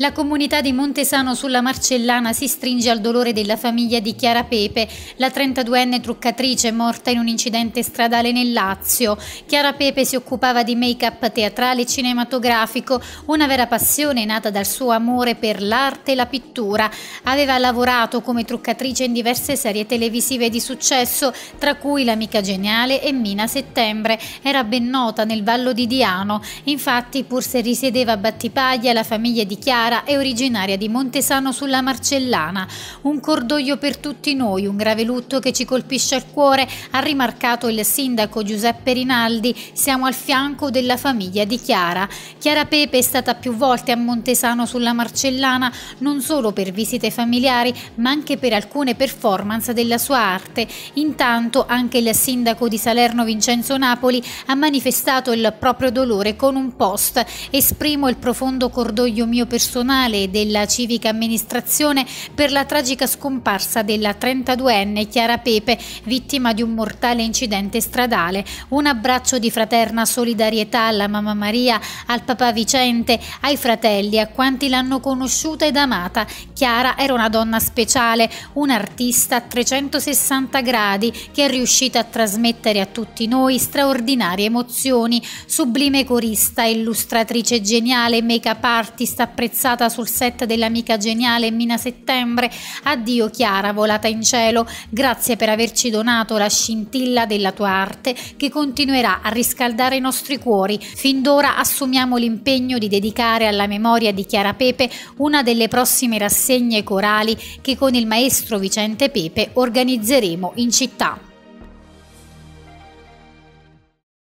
La comunità di Montesano sulla Marcellana si stringe al dolore della famiglia di Chiara Pepe, la 32enne truccatrice morta in un incidente stradale nel Lazio. Chiara Pepe si occupava di make-up teatrale e cinematografico, una vera passione nata dal suo amore per l'arte e la pittura. Aveva lavorato come truccatrice in diverse serie televisive di successo, tra cui L'amica geniale e Mina Settembre. Era ben nota nel Vallo di Diano. Infatti, pur se risiedeva a Battipaglia, la famiglia famiglia di Chiara è originaria di Montesano sulla Marcellana. Un cordoglio per tutti noi, un grave lutto che ci colpisce al cuore, ha rimarcato il sindaco Giuseppe Rinaldi. Siamo al fianco della famiglia di Chiara. Chiara Pepe è stata più volte a Montesano sulla Marcellana, non solo per visite familiari, ma anche per alcune performance della sua arte. Intanto anche il sindaco di Salerno Vincenzo Napoli ha manifestato il proprio dolore con un post. Esprimo il profondo cordoglio mio personale e della civica amministrazione per la tragica scomparsa della 32enne Chiara Pepe, vittima di un mortale incidente stradale. Un abbraccio di fraterna solidarietà alla mamma Maria, al papà Vicente, ai fratelli, a quanti l'hanno conosciuta ed amata. Chiara era una donna speciale, un'artista a 360 gradi che è riuscita a trasmettere a tutti noi straordinarie emozioni, sublime corista, illustratrice geniale, make-up artist, intervista apprezzata sul set dell'amica geniale Mina Settembre, addio Chiara volata in cielo, grazie per averci donato la scintilla della tua arte che continuerà a riscaldare i nostri cuori. Fin d'ora assumiamo l'impegno di dedicare alla memoria di Chiara Pepe una delle prossime rassegne corali che con il maestro Vicente Pepe organizzeremo in città.